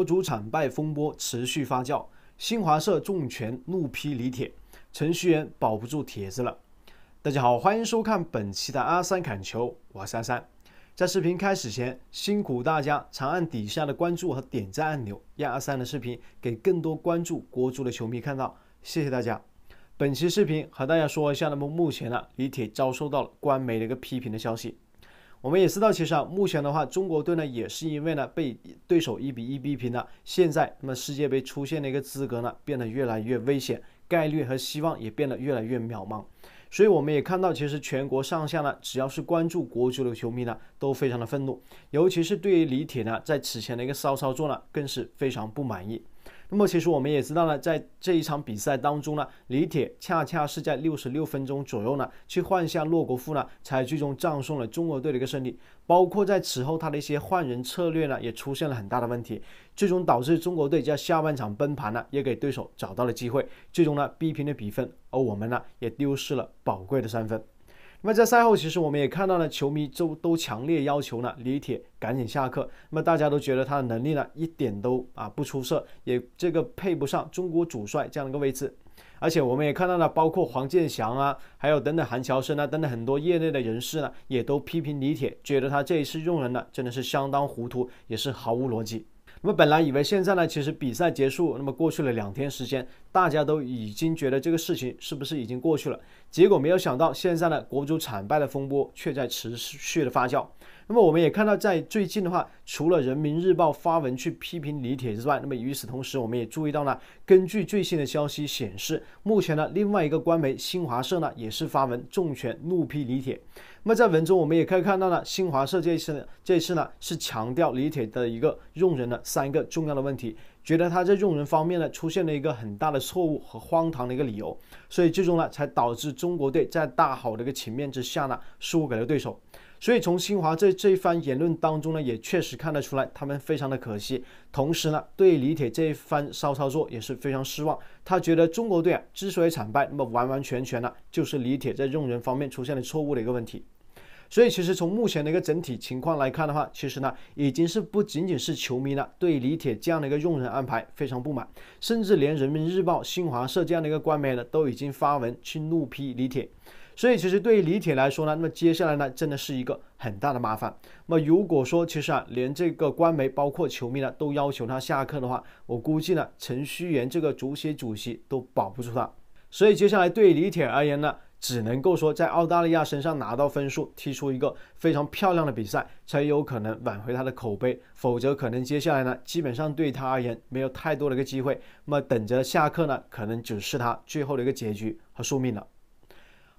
国足惨败风波持续发酵，新华社重拳怒批李铁，程序员保不住帖子了。大家好，欢迎收看本期的阿三砍球，我是阿三。在视频开始前，辛苦大家长按底下的关注和点赞按钮，让阿三的视频给更多关注国足的球迷看到。谢谢大家。本期视频和大家说一下，那么目前呢，李铁遭受到了官媒的一个批评的消息。我们也知道，其实啊，目前的话，中国队呢也是因为呢被对手一比一逼平了。现在，那么世界杯出现的一个资格呢，变得越来越危险，概率和希望也变得越来越渺茫。所以，我们也看到，其实全国上下呢，只要是关注国足的球迷呢，都非常的愤怒，尤其是对于李铁呢，在此前的一个骚操作呢，更是非常不满意。那么其实我们也知道呢，在这一场比赛当中呢，李铁恰恰是在六十六分钟左右呢，去换下骆国富呢，才最终葬送了中国队的一个胜利。包括在此后他的一些换人策略呢，也出现了很大的问题，最终导致中国队在下半场崩盘呢，也给对手找到了机会，最终呢逼平了比分，而我们呢也丢失了宝贵的三分。那么在赛后，其实我们也看到了，球迷就都强烈要求呢，李铁赶紧下课。那么大家都觉得他的能力呢，一点都啊不出色，也这个配不上中国主帅这样一个位置。而且我们也看到了，包括黄健翔啊，还有等等韩乔生啊，等等很多业内的人士呢，也都批评李铁，觉得他这一次用人呢，真的是相当糊涂，也是毫无逻辑。那么本来以为现在呢，其实比赛结束，那么过去了两天时间，大家都已经觉得这个事情是不是已经过去了？结果没有想到，现在呢，国足惨败的风波却在持续的发酵。那么我们也看到，在最近的话，除了人民日报发文去批评李铁之外，那么与此同时，我们也注意到呢，根据最新的消息显示，目前呢，另外一个官媒新华社呢，也是发文重拳怒批李铁。那么在文中，我们也可以看到呢，新华社这次呢，这次呢，是强调李铁的一个用人的三个重要的问题，觉得他在用人方面呢，出现了一个很大的错误和荒唐的一个理由，所以最终呢，才导致中国队在大好的一个情面之下呢，输给了对手。所以从新华这这一番言论当中呢，也确实看得出来，他们非常的可惜。同时呢，对李铁这一番骚操作也是非常失望。他觉得中国队啊之所以惨败，那么完完全全呢，就是李铁在用人方面出现了错误的一个问题。所以其实从目前的一个整体情况来看的话，其实呢，已经是不仅仅是球迷呢对李铁这样的一个用人安排非常不满，甚至连人民日报、新华社这样的一个官媒呢，都已经发文去怒批李铁。所以其实对于李铁来说呢，那么接下来呢真的是一个很大的麻烦。那么如果说其实啊，连这个官媒包括球迷呢都要求他下课的话，我估计呢，程序员这个足协主席都保不住他。所以接下来对李铁而言呢，只能够说在澳大利亚身上拿到分数，踢出一个非常漂亮的比赛，才有可能挽回他的口碑。否则可能接下来呢，基本上对他而言没有太多的一个机会。那么等着下课呢，可能只是他最后的一个结局和宿命了。